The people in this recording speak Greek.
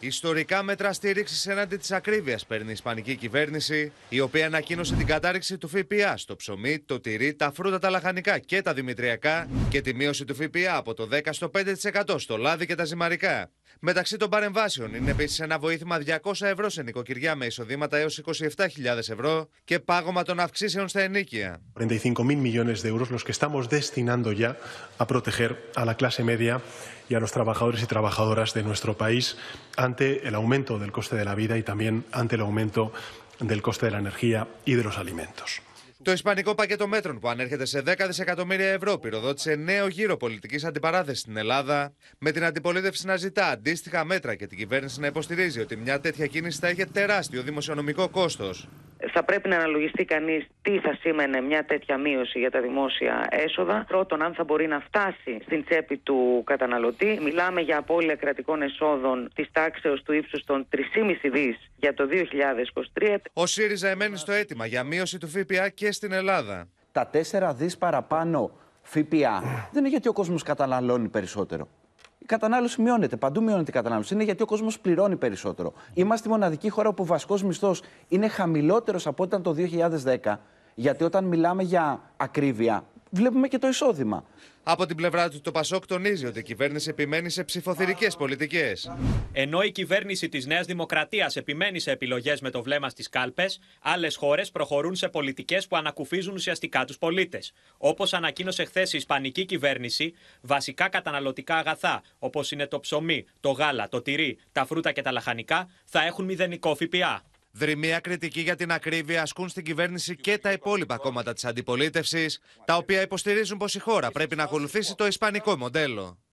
Ιστορικά μέτρα στήριξης εναντί της ακρίβειας παίρνει η Ισπανική κυβέρνηση, η οποία ανακοίνωσε την κατάρριξη του ΦΠΑ στο ψωμί, το τυρί, τα φρούτα, τα λαχανικά και τα δημητριακά και τη μείωση του ΦΠΑ από το 10 στο 5% στο λάδι και τα ζυμαρικά. Μεταξύ των παρεμβάσεων είναι επίσης ένα βοήθημα 200 ευρώ σε νοικοκυριά με εισοδήματα έως 27.000 ευρώ και πάγωμα των αυξήσεων στα ενίκεια. 45.000 millones de euros los que estamos destinando ya a proteger a la clase media y a los trabajadores y trabajadoras de nuestro país ante el aumento del coste de la vida y también ante el aumento del coste de la energía y de los alimentos. Το Ισπανικό πακέτο μέτρων που ανέρχεται σε 10 δισεκατομμύρια ευρώ πυροδότησε νέο γύρο πολιτικής αντιπαράθεσης στην Ελλάδα, με την αντιπολίτευση να ζητά αντίστοιχα μέτρα και την κυβέρνηση να υποστηρίζει ότι μια τέτοια κίνηση θα είχε τεράστιο δημοσιονομικό κόστος θα πρέπει να αναλογιστεί κανείς τι θα σήμαινε μια τέτοια μείωση για τα δημόσια έσοδα. Πρώτον, αν θα μπορεί να φτάσει στην τσέπη του καταναλωτή. Μιλάμε για απώλεια κρατικών εσόδων της τάξεως του ύψους των 3,5 δις για το 2023. Ο ΣΥΡΙΖΑ εμένει στο αίτημα για μείωση του ΦΠΑ και στην Ελλάδα. Τα 4 δις παραπάνω ΦΠΑ δεν είναι γιατί ο κόσμος καταναλώνει περισσότερο κατανάλωση μειώνεται. Παντού μειώνεται η κατανάλωση. Είναι γιατί ο κόσμος πληρώνει περισσότερο. Είμαστε η μοναδική χώρα όπου ο βασικός μισθός είναι χαμηλότερος από ό,τι ήταν το 2010. Γιατί όταν μιλάμε για ακρίβεια, βλέπουμε και το εισόδημα. Από την πλευρά του, το Πασόκ τονίζει ότι η κυβέρνηση επιμένει σε ψηφοθυρικέ πολιτικές. Ενώ η κυβέρνηση της Νέας Δημοκρατίας επιμένει σε επιλογές με το βλέμμα στις κάλπες, άλλες χώρες προχωρούν σε πολιτικές που ανακουφίζουν ουσιαστικά τους πολίτες. Όπως ανακοίνωσε χθες η Ισπανική κυβέρνηση, βασικά καταναλωτικά αγαθά, όπως είναι το ψωμί, το γάλα, το τυρί, τα φρούτα και τα λαχανικά, θα έχουν μηδενικό ΦΠΑ. Δρυμία κριτική για την ακρίβεια ασκούν στην κυβέρνηση και τα υπόλοιπα κόμματα της αντιπολίτευσης, τα οποία υποστηρίζουν πως η χώρα πρέπει να ακολουθήσει το ισπανικό μοντέλο.